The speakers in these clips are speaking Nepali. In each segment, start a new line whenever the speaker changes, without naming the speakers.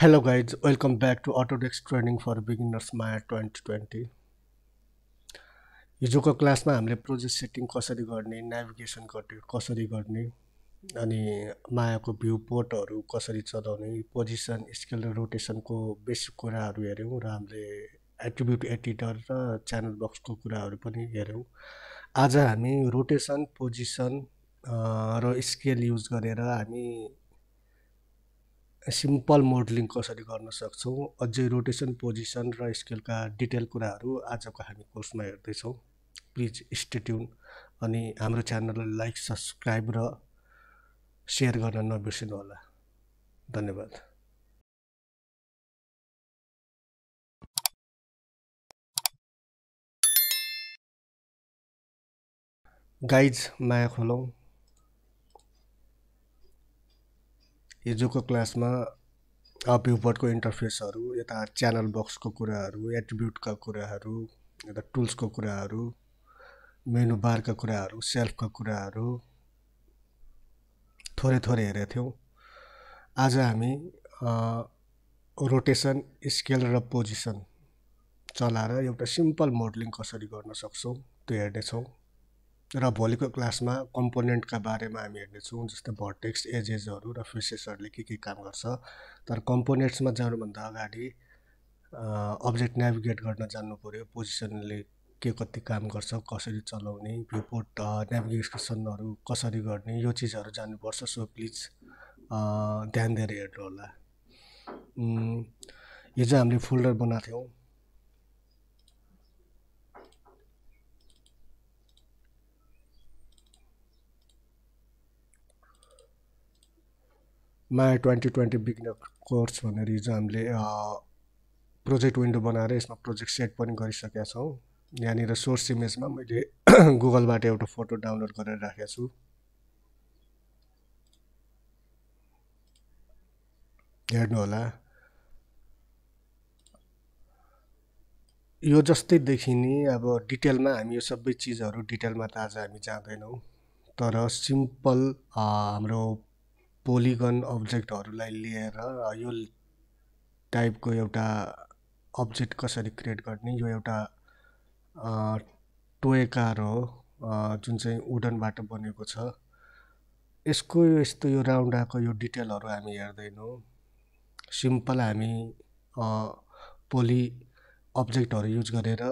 hello welcome back to to training for beginners Maya twenty 2020 हिजोको क्लासमा हामीले प्रोजेक्ट सेटिङ कसरी गर्ने नेभिगेसन गर्ने कसरी गर्ने अनि मायाको भ्यू पोर्टहरू कसरी चलाउने पोजिसन स्केल र रोटेसनको बेसिक कुराहरू हेऱ्यौँ र हामीले एट्रिब्युट एडिटर र च्यानल बक्सको कुराहरू पनि हेऱ्यौँ आज हामी रोटेसन पोजिसन र स्केल युज गरेर हामी सिम्पल मोडलिङ कसरी गर्न सक्छौँ अझै रोटेसन पोजिसन र स्केलका डिटेल कुराहरू आजको हामी कोर्समा हेर्दैछौँ प्लिज स्टेट्युन अनि हाम्रो च्यानललाई लाइक सब्सक्राइब र सेयर गर्न नबिर्सिनुहोला धन्यवाद गाइज माया खोलौँ हिजोको क्लासमा भ्यू इन्टरफेसहरू यता च्यानल बक्सको कुराहरू एट्रिब्युटका कुराहरू यता टुल्सको कुराहरू मेनु बारका कुराहरू सेल्फका कुराहरू थोरै थोरै हेरेको थियौँ आज हामी रोटेसन स्केल र पोजिसन चलाएर एउटा सिम्पल मोडलिङ कसरी गर्न सक्छौँ त्यो हेर्नेछौँ र भोलिको क्लासमा कम्पोनेन्टका बारेमा हामी हेर्नेछौँ जस्तै भर्टेक्स एजेजहरू र फेसेसहरूले के के काम गर्छ तर कम्पोनेन्ट्समा जानुभन्दा अगाडि अब्जेक्ट नेभिगेट गर्न जान्नु पऱ्यो पोजिसनले के कति काम गर्छ कसरी चलाउने भ्युपोर्ट नेभिगेसनहरू कसरी गर्ने यो चिजहरू जान्नुपर्छ सो प्लिज ध्यान दिएर हेर्नु होला हिजो हामीले फोल्डर बनाएको थियौँ Maya twenty twenty begin course भनेर हिजो हामीले प्रोजेक्ट विन्डो बनाएर यसमा प्रोजेक्ट सेट पनि गरिसकेका छौँ यहाँनिर सोर्स इमेजमा मैले गुगलबाट एउटा फोटो डाउनलोड गरेर राखेको छु हेर्नुहोला यो जस्तै देखिने अब डिटेलमा हामी यो सबै चिजहरू डिटेलमा त आज हामी जाँदैनौँ तर सिम्पल हाम्रो पोलिगन अब्जेक्टहरूलाई लिएर यो टाइपको एउटा अब्जेक्ट कसरी क्रिएट गर्ने यो एउटा टोय कार हो जुन चाहिँ उडनबाट बनेको छ यसको यस्तो यो राउन्ड यो डिटेलहरू हामी हेर्दैनौँ सिम्पल हामी पोली अब्जेक्टहरू युज गरेर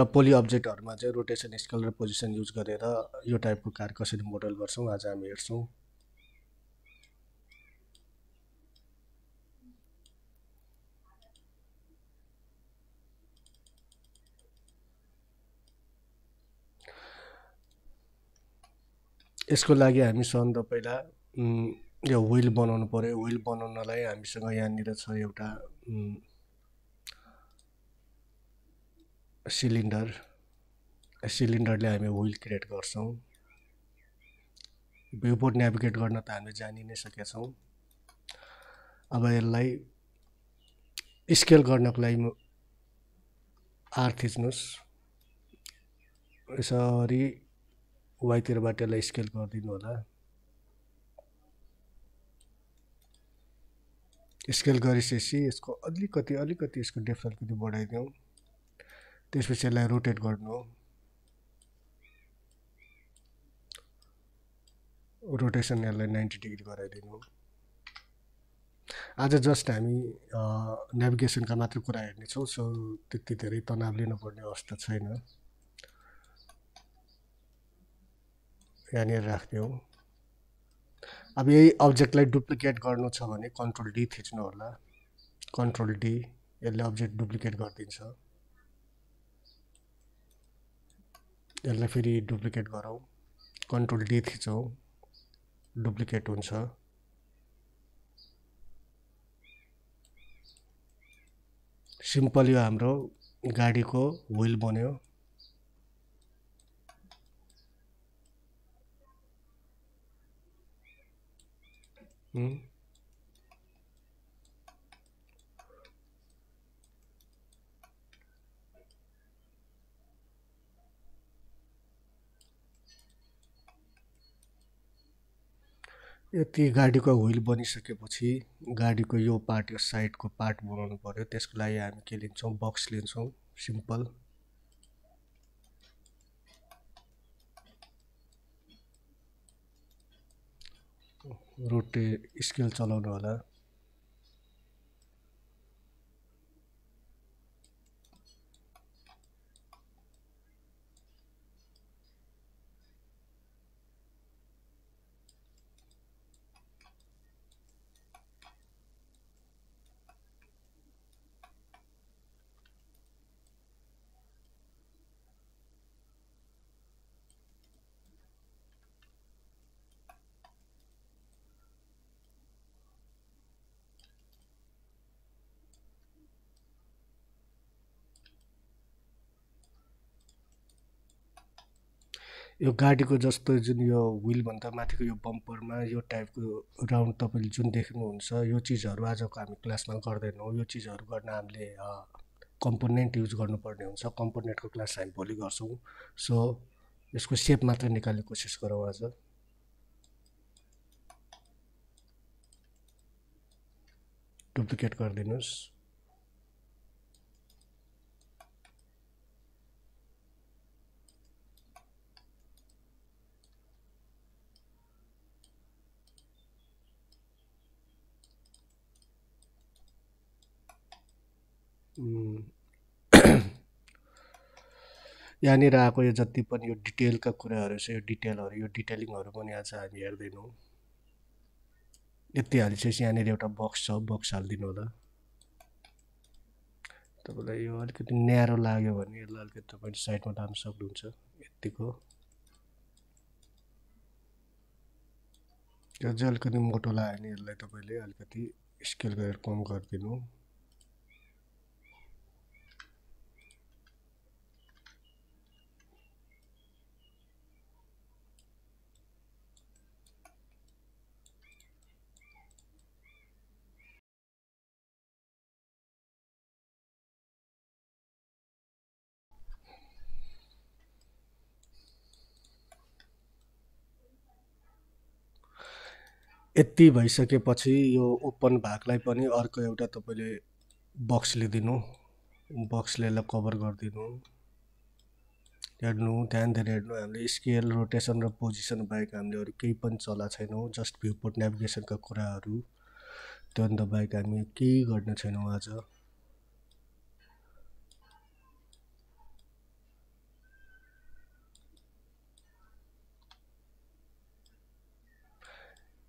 र पोली अब्जेक्टहरूमा चाहिँ रोटेसन स्केल र पोजिसन युज गरेर यो टाइपको कार कसरी मोडल गर्छौँ आज हामी हेर्छौँ यसको लागि हामी हामीसँग पहिला यो विल बनाउनु पऱ्यो विल बनाउनलाई हामीसँग यहाँनिर छ एउटा सिलिन्डर सिलिन्डरले हामी विल क्रिएट गर्छौँ भ्युपोर्ट नेभिगेट गर्न त हामी जानि नै सकेका छौँ अब यसलाई स्केल गर्नको लागि आर थिच्नुहोस् यसरी वाइतिरबाट यसलाई स्केल गरिदिनु होला स्केल गरिसकेपछि यसको अलिकति अलिकति यसको डेप्थ अलिकति बढाइदिउँ त्यसपछि यसलाई रोटेट गर्नु रोटेसन यसलाई नाइन्टी डिग्री गराइदिनु आज जस्ट हामी नेभिगेसनका मात्र कुरा हेर्नेछौँ सो त्यति धेरै तनाव लिनुपर्ने अवस्था छैन यहाँनिर राखिदिउँ अब यही अब्जेक्टलाई डुप्लिकेट गर्नु छ भने कन्ट्रोल डी थिच्नु होला कन्ट्रोल डी यसले अब्जेक्ट डुप्लिकेट गरिदिन्छ यसलाई फेरि डुप्लिकेट गरौँ कन्ट्रोल डी थिचौँ डुप्लिकेट हुन्छ सिम्पल यो हाम्रो गाडीको विल बन्यो Mm. यति गाडीको ह्विल बनिसकेपछि गाडीको यो पार्ट यो साइडको पार्ट बनाउनु पऱ्यो त्यसको लागि हामी के लिन्छौँ बक्स लिन्छौँ सिम्पल रोटे स्केल चलाउनुहोला यो गाडीको जस्तो जुन यो विलभन्दा माथिको यो बम्परमा यो टाइपको राउन्ड तपाईँले जुन देख्नुहुन्छ यो चिजहरू आजको हामी क्लासमा गर्दैनौँ यो चिजहरू गर्न हामीले कम्पोनेन्ट युज गर्नुपर्ने हुन्छ कम्पोनेन्टको क्लास हामी भोलि गर्छौँ सो यसको सेप मात्र निकाल्ने कोसिस गरौँ आज डुप्लिकेट गरिदिनुहोस् Mm. यहाँनिर आएको यो जति पनि यो डिटेलका कुराहरू छ यो डिटेलहरू यो डिटेलिङहरू पनि आज हामी हेर्दैनौँ यति हालिसकेपछि यहाँनिर एउटा बक्स छ बक्स हालिदिनु होला तपाईँलाई यो अलिकति न्यारो लाग्यो भने यसलाई अलिकति तपाईँले साइडमा लानु सक्नुहुन्छ यत्तिको यो चाहिँ अलिकति मोटो लाग्यो भने यसलाई तपाईँले अलिकति स्केल गरेर कम गरिदिनु यति भइसकेपछि यो ओपन भागलाई पनि अर्को एउटा तपाईँले बक्सले दिनु बक्सले यसलाई कभर गरिदिनु हेर्नु ध्यान दिएर हेर्नु हामीले स्केल रोटेसन र पोजिसन बाहेक हामीले अरू केही पनि चला छैनौँ जस्ट भ्यू पोर्ट नेभिगेसनका कुराहरू त्योभन्दा बाहेक हामी केही गर्ने छैनौँ आज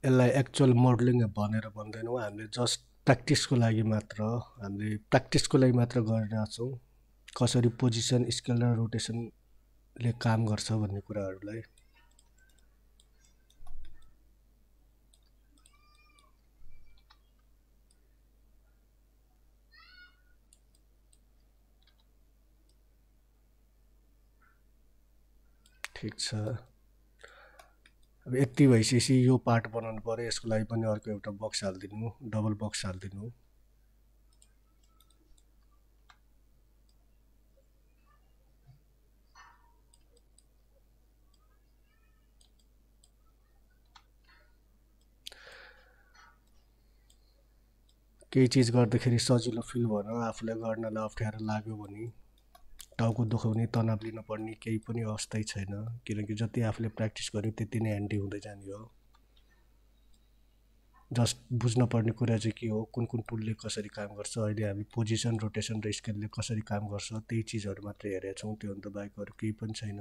यसलाई एक्चुअल मोडलिङ भनेर भन्दैनौँ हामीले जस्ट प्र्याक्टिसको लागि मात्र हामीले प्र्याक्टिसको लागि मात्र गरिरहेछौँ कसरी पोजिसन स्केल र रोटेसनले काम गर्छ भन्ने कुराहरूलाई ठिक छ अब यति भइसकेपछि यो पार्ट बनाउनु पऱ्यो यसको लागि पनि अर्को एउटा बक्स हालिदिनु डबल बक्स हालिदिनु केही चिज गर्दाखेरि सजिलो फिल भएर आफूलाई गर्नलाई अप्ठ्यारो लाग्यो भने टाउको दुखाउने तनाव लिन पर्ने केही पनि अवस्थै छैन किनकि जति आफूले प्र्याक्टिस गर्यो त्यति नै ह्यान्डी हुँदै जाने हो जस्ट बुझ्न पर्ने कुरा चाहिँ के हो कुन कुन टुलले कसरी काम गर्छ अहिले हामी पोजिसन रोटेसन र स्केलले कसरी काम गर्छ त्यही चिजहरू मात्रै हेरेका छौँ त्योभन्दा बाहेक अरू केही पनि छैन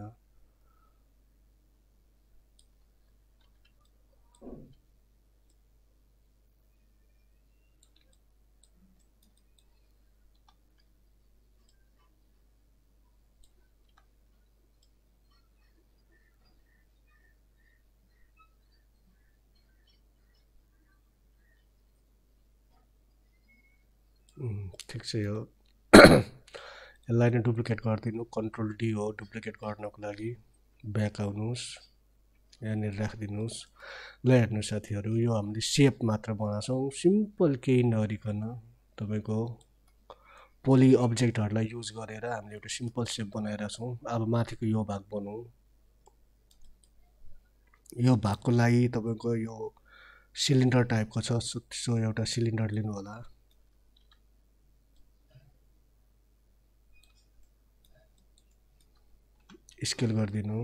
ठिक छ यो यसलाई नै डुप्लिकेट गरिदिनु कन्ट्रोल डी हो डुप्लिकेट गर्नको लागि ब्याक आउनुहोस् यहाँनिर राखिदिनुहोस् ल हेर्नु साथीहरू यो हामीले सेप मात्र बनाउँछौँ सिम्पल केही नगरिकन तपाईँको पोली अब्जेक्टहरूलाई युज गरेर हामीले एउटा सिम्पल सेप बनाइरहेको छौँ अब माथिको यो भाग बनाउँ यो भागको लागि तपाईँको यो सिलिन्डर टाइपको छ सो एउटा सिलिन्डर लिनु होला स्केल गरिदिनु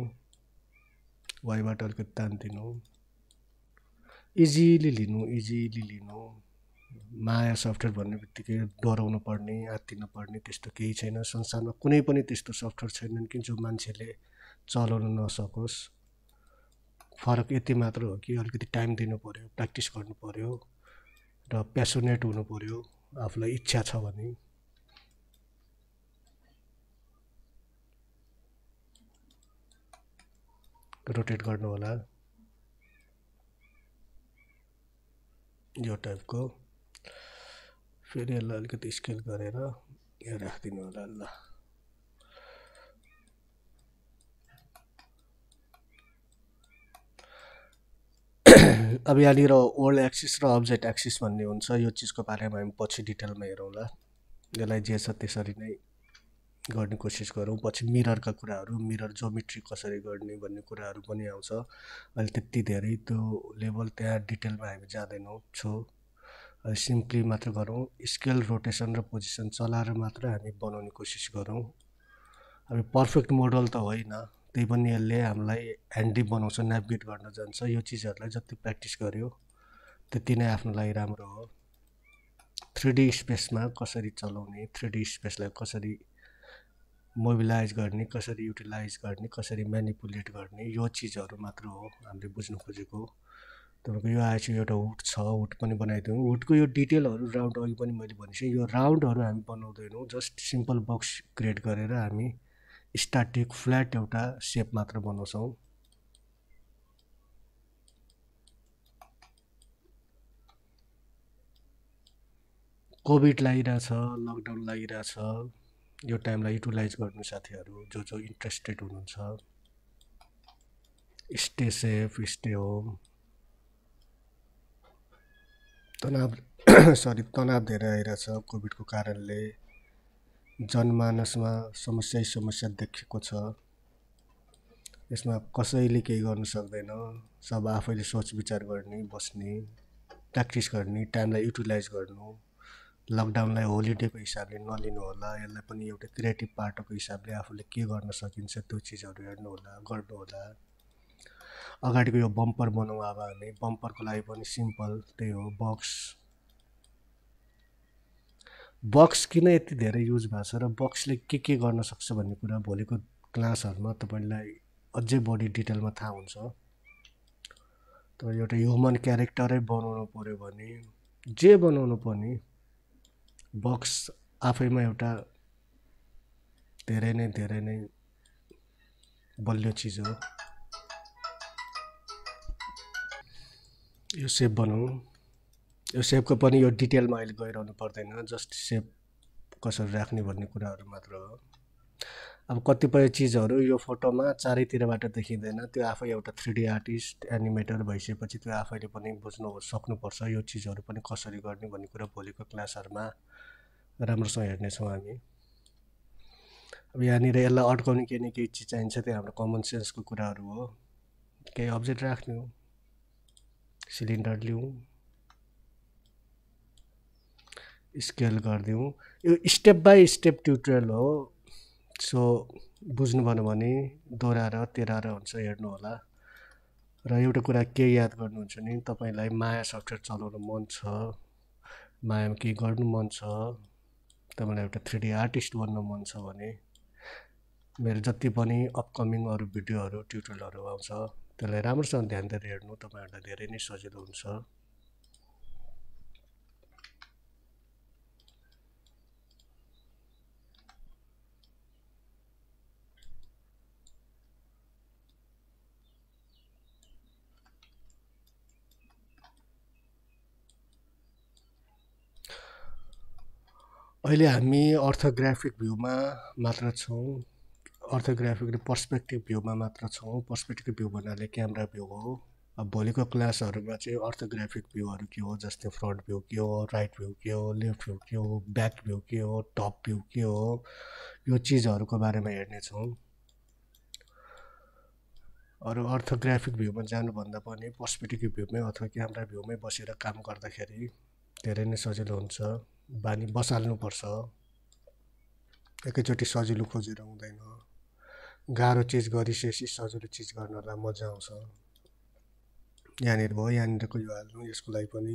वाइबाट अलिकति तानिदिनु इजिली लिनु इजिली लिनु माया सफ्टवेयर भन्ने बित्तिकै डराउनु पर्ने आत्तिनु पर्ने त्यस्तो केही छैन संसारमा कुनै पनि त्यस्तो सफ्टवेयर छैनन् कि जो मान्छेले चलाउन नसकोस् फरक यति मात्र हो कि अलिकति टाइम दिनु पऱ्यो प्र्याक्टिस गर्नु पऱ्यो र प्यासोनेट हुनु पऱ्यो आफूलाई इच्छा छ भने रोटेट होला यो टाइपको फेरि यसलाई अलिकति स्केल गरेर यहाँ राखिदिनु होला ल अब यहाँनिर ओल्ड एक्सिस र अब्जेक्ट एक्सिस भन्ने हुन्छ यो चिजको बारेमा हामी पछि डिटेलमा हेरौँला यसलाई जे छ त्यसरी नै गर्ने कोसिस गरौँ पछि मिररका कुराहरू मिरर जोमेट्री कसरी गर्ने भन्ने कुराहरू पनि आउँछ अहिले त्यति धेरै त्यो लेभल त्यहाँ डिटेलमा हामी जाँदैनौँ छो सिम्पली मात्र गरौँ स्केल रोटेसन र पोजिसन चलाएर मात्र हामी बनाउने कोसिस गरौँ अब पर्फेक्ट मोडल त होइन त्यही पनि यसले हामीलाई ह्यान्डी बनाउँछ नेभिगेट गर्न जान्छ यो चिजहरूलाई जति प्र्याक्टिस गर्यो त्यति नै आफ्नो लागि राम्रो हो थ्री डी स्पेसमा कसरी चलाउने थ्री डी स्पेसलाई कसरी मोबिलाइज गर्ने कसरी युटिलाइज गर्ने कसरी म्यानिपुलेट गर्ने यो चिजहरू मात्र हो हामीले बुझ्नु खोजेको तपाईँको यो आएछ एउटा वुड छ वुड पनि बनाइदिउँ वुडको यो डिटेलहरू राउन्ड अघि पनि मैले भनिसकेँ यो राउन्डहरू हामी बनाउँदैनौँ जस्ट सिम्पल बक्स क्रिएट गरेर हामी स्टार्टिक फ्ल्याट एउटा सेप मात्र बनाउँछौँ कोभिड लागिरहेछ लकडाउन लागिरहेछ यो टाइमलाई युटिलाइज गर्नु साथीहरू जो जो इन्ट्रेस्टेड हुनुहुन्छ स्टे सेफ स्टे होम तनाव सरी तनाव धेरै आइरहेछ कोभिडको कारणले जनमानसमा समस्या समस्या देखेको छ यसमा कसैले केही गर्न सक्दैन सब आफैले सोच विचार गर्ने बस्ने प्र्याक्टिस गर्ने टाइमलाई युटिलाइज गर्नु लकडाउनलाई होलिडेको हिसाबले नलिनु होला यसलाई पनि एउटा क्रिएटिभ पार्टको हिसाबले आफूले के गर्न सकिन्छ त्यो चिजहरू हेर्नुहोला होला अगाडिको यो बम्पर बनाउँ अब हामी बम्परको लागि पनि सिम्पल त्यही हो बक्स बक्स किन यति धेरै युज भएको छ र बक्सले के के गर्न सक्छ भन्ने कुरा भोलिको क्लासहरूमा तपाईँलाई अझै बढी डिटेलमा थाहा हुन्छ तर एउटा ह्युमन क्यारेक्टरै बनाउनु पऱ्यो भने जे बनाउनु पर्ने बक्स आफैमा एउटा धेरै नै धेरै नै बलियो चिज हो यो सेप बनाउँ यो सेपको पनि यो डिटेलमा अहिले गइरहनु पर्दैन जस्ट सेप कसरी राख्ने भन्ने कुराहरू मात्र हो अब कतिपय चिजहरू यो फोटोमा चारैतिरबाट देखिँदैन त्यो आफै एउटा थ्री डी आर्टिस्ट एनिमेटर भइसकेपछि त्यो आफैले पनि बुझ्नु सक्नुपर्छ यो चिजहरू पनि कसरी गर्ने भन्ने कुरा भोलिको क्लासहरूमा राम्रोसँग हेर्नेछौँ हामी अब यहाँनिर यसलाई अड्काउने केही न केही चिज चाहिन्छ त्यो हाम्रो कमन सेन्सको कुराहरू हो केही अब्जेक्ट राख्ने हो सिलिन्डर लिउँ स्केल गरिदिउँ यो स्टेप बाई स्टेप ट्युटोरियल हो सो बुझ्नु भएन भने दोहोऱ्याएर तेह्र हुन्छ हेर्नु होला र एउटा कुरा के याद गर्नुहुन्छ भने तपाईँलाई माया सफ्टवेयर चलाउनु मन छ मायामा के गर्नु मन छ तपाईँलाई एउटा थ्री डी आर्टिस्ट बन्नु मन छ भने मेरो जति पनि अपकमिङ अरू भिडियोहरू ट्युटोरियलहरू आउँछ त्यसलाई राम्रोसँग ध्यान दिएर हेर्नु तपाईँहरूलाई धेरै नै सजिलो हुन्छ अहिले हामी अर्थोग्राफिक भ्यूमा मात्र छौँ अर्थोग्राफिक र पर्सपेक्टिभ भ्यूमा मात्र छौँ पर्सपेक्टिभ भ्यू भन्नाले क्यामेरा भ्यू हो अब भोलिको क्लासहरूमा चाहिँ अर्थोग्राफिक भ्यूहरू के हो जस्तै फ्रन्ट भ्यू के हो राइट भ्यू के हो लेफ्ट भ्यू के हो ब्याक भ्यू के हो टप भ्यू के हो यो चिजहरूको बारेमा हेर्नेछौँ अरू अर्थोग्राफिक भ्यूमा जानुभन्दा पनि पर्सपेक्टिभ भ्यूमै अथवा क्यामेरा भ्यूमै बसेर काम गर्दाखेरि धेरै नै सजिलो हुन्छ बानी बसाल्नुपर्छ एकैचोटि सजिलो खोजेर हुँदैन गाह्रो चिज गरिसकेपछि सजिलो चिज गर्नलाई मजा आउँछ यहाँनिर भयो यहाँनिरको यो हाल्नु यसको लागि पनि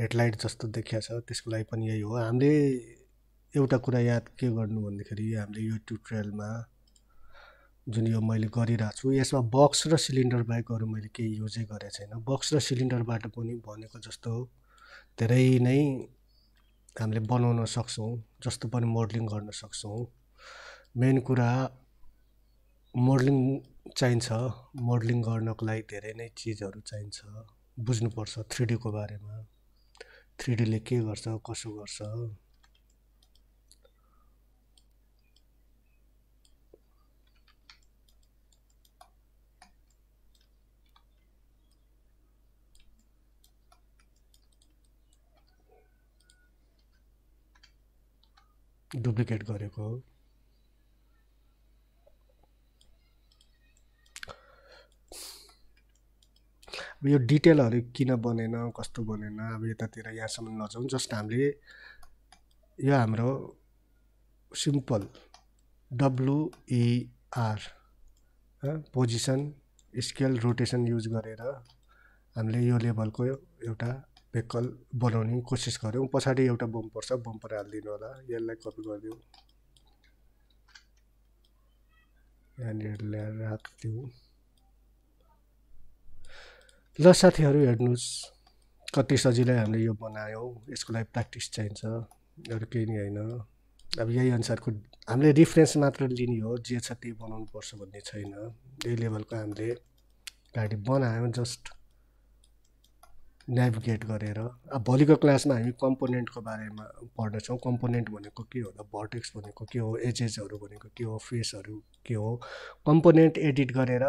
हेडलाइट जस्तो देखिया छ त्यसको लागि पनि यही हो हामीले एउटा कुरा याद के गर्नु भन्दाखेरि हामीले यो ट्युटोरियलमा जुन यो मैले गरिरहेको छु यसमा बक्स र सिलिन्डर बाइकहरू मैले केही युजै गरेको छैन बक्स र सिलिन्डरबाट पनि भनेको जस्तो धेरै नै हामीले बनाउन सक्छौँ जस्तो पनि मोडलिङ गर्न सक्छौँ मेन कुरा मोडलिङ चाहिन्छ मोडलिङ गर्नको लागि धेरै नै चिजहरू चाहिन्छ बुझ्नुपर्छ थ्री डीको बारेमा थ्री डीले के गर्छ कसो गर्छ डुप्लिकेट गरेको हो अब यो डिटेलहरू किन बनेन कस्तो बनेन अब यतातिर यहाँसम्म नजाउँ जस्ट हामीले यो हाम्रो simple W E R e position scale rotation use गरेर हामीले यो लेभलको एउटा भेकल बनाउने कोसिस गऱ्यौँ पछाडि एउटा बम बम बम्पर हालिदिनु होला यसलाई कपी गरिदिउँ यहाँनिर ल्याएर राखिदिउँ ल साथीहरू हेर्नुहोस् कति सजिलै हामीले यो बनायौँ यसको लागि प्र्याक्टिस चाहिन्छ अरू केही नै होइन अब यही अनुसारको हामीले रिफरेन्स मात्र लिने हो जे छ त्यही बनाउनुपर्छ भन्ने छैन यही लेभलको हामीले गाडी बनायौँ जस्ट नेभिगेट गरेर अब भोलिको क्लासमा हामी कम्पोनेन्टको बारेमा पढ्नेछौँ कम्पोनेन्ट भनेको के हो त भर्टेक्स भनेको के हो एजेजहरू भनेको के हो फेसहरू के हो कम्पोनेन्ट एडिट गरेर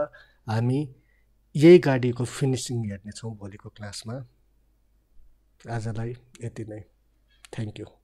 हामी यही गाडीको फिनिसिङ हेर्नेछौँ भोलिको क्लासमा आजलाई यति नै थ्याङ्क यू